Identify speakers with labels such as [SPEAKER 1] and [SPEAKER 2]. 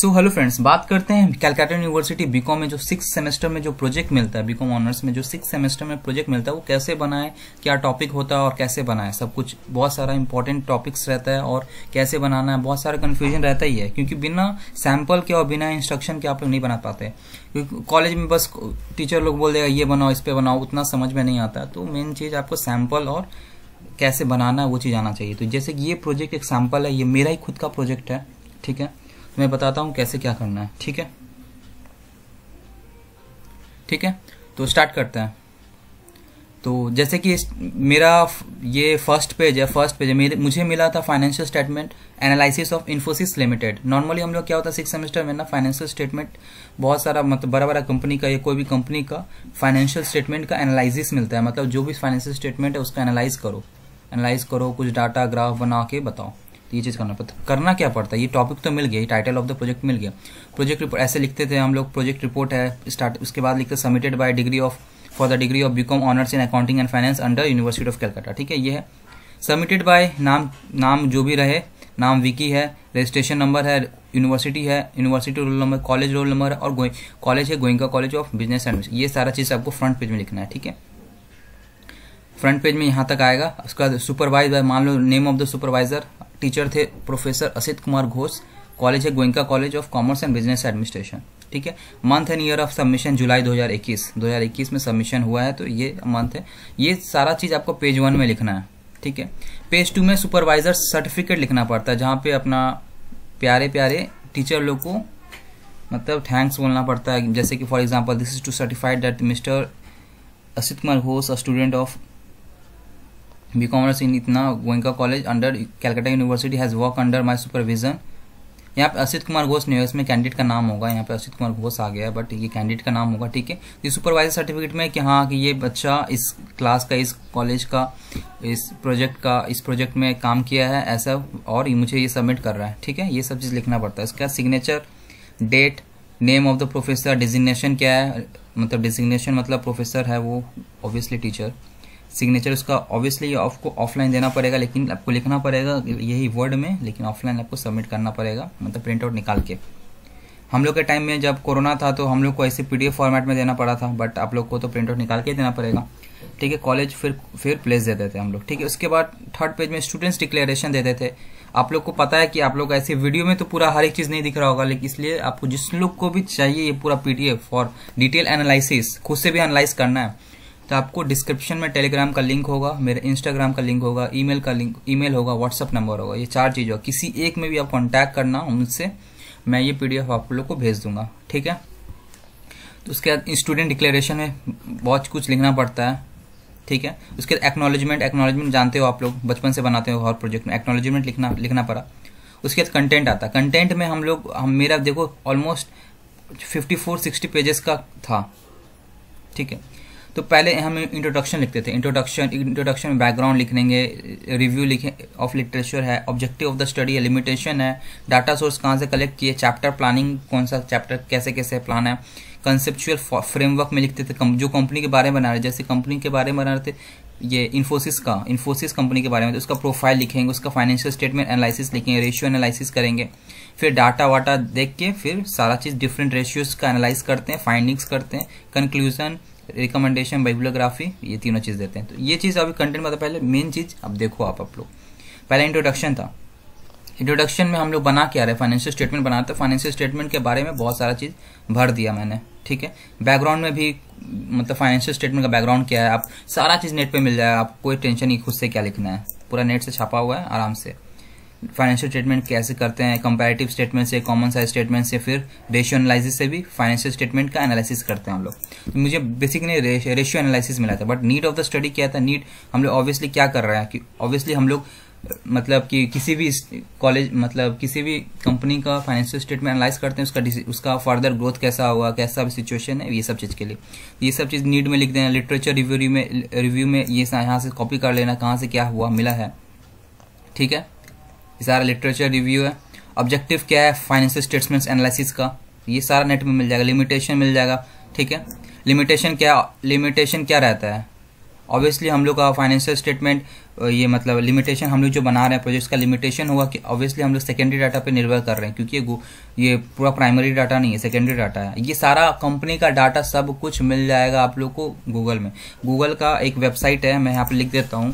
[SPEAKER 1] so hello friends बात करते हैं कैलकाटा यूनिवर्सिटी बीकॉम में जो सिक्स सेमेस्टर में जो प्रोजेक्ट मिलता है बीकॉम ऑनर्स में जो सिक्स सेमेस्टर में प्रोजेक्ट मिलता है वो कैसे बनाए क्या टॉपिक होता है और कैसे बनाए सब कुछ बहुत सारा इंपॉर्टेंट टॉपिक्स रहता है और कैसे बनाना है बहुत सारा कन्फ्यूजन रहता ही है क्योंकि बिना सैम्पल के और बिना इंस्ट्रक्शन के आप लोग नहीं बना पाते कॉलेज में बस टीचर लोग बोल देगा ये बनाओ इस पर बनाओ उतना समझ में नहीं आता तो मेन चीज़ आपको सैम्पल और कैसे बनाना है वो चीज़ आना चाहिए तो जैसे कि ये प्रोजेक्ट एक सैम्पल है ये मेरा ही खुद का प्रोजेक्ट है ठीक है तो मैं बताता हूँ कैसे क्या करना है ठीक है ठीक है तो स्टार्ट करते हैं तो जैसे कि मेरा ये फर्स्ट पेज है फर्स्ट पेज है मेरे मुझे मिला था financial statement analysis of Infosys limited normally हम लोग क्या होता है सिक्स सेमेस्टर में ना फाइनेंशियल स्टेटमेंट बहुत सारा मतलब बड़ा बड़ा कंपनी का या कोई भी कंपनी का फाइनेंशियल स्टेटमेंट का एनालिसिस मिलता है मतलब जो भी फाइनेंशियल स्टेटमेंट है उसका एनालाइज करो एनालाइज करो कुछ डाटा ग्राफ बना के बताओ ये चीज़ करना पड़ता है करना क्या पड़ता है ये टॉपिक तो मिल गया ये टाइटल ऑफ द प्रोजेक्ट मिल गया प्रोजेक्ट रिपोर्ट ऐसे लिखते थे हम लोग प्रोजेक्ट रिपोर्ट है स्टार्ट उसके बाद लिखते submitted by degree of for the degree of B Com honours in accounting and finance under university of Calcutta ठीक है ये है सबमिटेड बाय नाम नाम जो भी रहे नाम विकी है रजिस्ट्रेशन नंबर है यूनिवर्सिटी है university roll number college roll number है और कॉलेज है Goenka college of business and ये सारा चीज़ आपको फ्रंट पेज में लिखना है ठीक है फ्रंट पेज में यहाँ तक आएगा उसके बाद सुपरवाइज मान लो name of the supervisor teacher थे प्रोफेसर असित कुमार घोष कॉलेज है गोयका college of commerce and business administration ठीक है month and year of submission July 2021 2021 में सबमिशन हुआ है तो ये मंथ है ये सारा चीज आपको पेज वन में लिखना है ठीक है पेज टू में सुपरवाइजर सर्टिफिकेट लिखना पड़ता है जहाँ पे अपना प्यारे प्यारे टीचर लोग को मतलब थैंक्स बोलना पड़ता है जैसे कि for example this is to certified that mister Asit Kumar Ghosh a student of B commerce in इतना Goenka college under Calcutta university has work under my supervision यहाँ पे असित कुमार घोष नहीं है इसमें कैंडिडेट का नाम होगा यहाँ पे असित कुमार घोष आ गया है बट ये कैंडिडेट का नाम होगा ठीक है ये सुपरवाइजर सर्टिफिकेट में कि हाँ कि ये बच्चा इस क्लास का इस कॉलेज का इस प्रोजेक्ट का इस प्रोजेक्ट में काम किया है ऐसा और मुझे ये सबमिट कर रहा है ठीक है ये सब चीज़ लिखना पड़ता है इसका signature date name of the professor designation क्या है मतलब डिजिग्नेशन मतलब प्रोफेसर है वो ऑब्वियसली टीचर सिग्नेचर उसका ऑब्वियसली आपको ऑफलाइन देना पड़ेगा लेकिन आपको लिखना पड़ेगा यही वर्ड में लेकिन ऑफलाइन आपको सबमिट करना पड़ेगा मतलब प्रिंट आउट निकाल के हम लोग के टाइम में जब कोरोना था तो हम लोग को ऐसे पीडीएफ फॉर्मेट में देना पड़ा था बट आप लोग को तो प्रिंट आउट निकाल के देना पड़ेगा ठीक है कॉलेज फिर फिर प्लेस देते थे हम लोग ठीक है उसके बाद थर्ड पेज में स्टूडेंट्स डिक्लेरेशन देते थे आप लोग को पता है कि आप लोग ऐसे वीडियो में तो पूरा हर एक चीज नहीं दिख रहा होगा लेकिन इसलिए आपको जिस लोग को भी चाहिए ये पूरा पीडीएफ फॉर डिटेल एनालिसिस खुद से भी एनालाइज करना है तो आपको डिस्क्रिप्शन में टेलीग्राम का लिंक होगा मेरे इंस्टाग्राम का लिंक होगा ईमेल का लिंक ईमेल होगा व्हाट्सअप नंबर होगा ये चार चीज़ होगा किसी एक में भी आप कॉन्टैक्ट करना उनसे मैं ये पीडीएफ आप लोग को भेज दूंगा ठीक है तो उसके बाद स्टूडेंट डिक्लेरेशन में बहुत कुछ लिखना पड़ता है ठीक है उसके बाद एक्नोलॉजमेंट एक्नोलॉजमेंट जानते हो आप लोग बचपन से बनाते हो हर प्रोजेक्ट में एक्नोलॉजमेंट लिखना लिखना पड़ा उसके बाद कंटेंट आता कंटेंट में हम लोग हम मेरा देखो almost fifty four sixty pages का था ठीक है तो पहले हम इंट्रोडक्शन लिखते थे इंट्रोडक्शन इंट्रोडक्शन में बैकग्राउंड लिख लेंगे रिव्यू लिखे ऑफ लिटरेचर है ऑब्जेक्टिव ऑफ द स्टडी है लिमिटेशन है डाटा सोर्स कहाँ से कलेक्ट किए चैप्टर प्लानिंग कौन सा चैप्टर कैसे कैसे प्लान है कंसेप्चुअल फ्रेमवर्क में लिखते थे जो कंपनी के बारे में बना रहे जैसे कंपनी के बारे में बना रहे थे ये इन्फोसिस का इन्फोसिस कंपनी के बारे में तो उसका प्रोफाइल लिखेंगे उसका फाइनेंशियल स्टेटमेंट एनालिसिस लिखेंगे रेशियो एनालिसिस करेंगे फिर डाटा वाटा देख के फिर सारा चीज़ डिफरेंट रेशियोज का एनालाइज करते हैं फाइंडिंग्स करते हैं कंक्लूजन रिकमेंडेशन बाइबलोग्राफी ये तीनों चीज़ देते हैं तो ये चीज़ अभी कंटेंट मतलब पहले मेन चीज़ अब देखो आप आप लोग पहले इंट्रोडक्शन था इंट्रोडक्शन में हम लोग बना क्या रहे फाइनेंशियल स्टेटमेंट बनाते हैं फाइनेंशियल स्टेटमेंट के बारे में बहुत सारा चीज़ भर दिया मैंने ठीक है बैकग्राउंड में भी मतलब फाइनेंशियल स्टेटमेंट का बैकग्राउंड क्या है आप सारा चीज़ नेट पे मिल जाएगा आपको कोई टेंशन नहीं खुद से क्या लिखना है पूरा नेट से छापा हुआ है आराम से फाइनेंशियल स्टेटमेंट कैसे करते हैं कंपेरेटिव स्टेटमेंट से कॉमन साइज स्टेटमेंट से फिर रेशियो एनालिसिस से भी फाइनेंशियल स्टेटमेंट का एनालिसिस करते हैं हम लोग तो मुझे बेसिकली रेशियो एनालिसिस मिला था but need of the study क्या था नीड हम लोग ऑब्वियसली क्या कर रहे हैं कि ऑब्वियसली हम लोग मतलब कि किसी भी कॉलेज मतलब किसी भी कंपनी का फाइनेंशियल स्टेटमेंट एनालाइज करते हैं उसका उसका फर्दर ग्रोथ कैसा हुआ कैसा सिचुएशन है ये सब चीज़ के लिए ये सब चीज़ नीड में लिख देना लिटरेचर रिव्यू में रिव्यू में ये यहाँ से कॉपी कर लेना कहाँ से क्या हुआ मिला है ठीक है सारा लिटरेचर रिव्यू है ऑब्जेक्टिव क्या है फाइनेंशियल स्टेटमेंट्स एनालिसिस का ये सारा नेट में मिल जाएगा लिमिटेशन मिल जाएगा ठीक है लिमिटेशन क्या लिमिटेशन क्या रहता है ऑब्वियसली हम लोग का फाइनेंशियल स्टेटमेंट ये मतलब लिमिटेशन हम लोग जो बना रहे हैं प्रोजेक्ट्स का लिमिटेशन होगा कि ऑब्वियसली हम लोग सेकेंडरी डाटा पे निर्भर कर रहे हैं क्योंकि ये पूरा प्राइमरी डाटा नहीं है सेकेंडरी डाटा है ये सारा कंपनी का डाटा सब कुछ मिल जाएगा आप लोग को गूगल में गूगल का एक वेबसाइट है मैं यहाँ पर लिख देता हूँ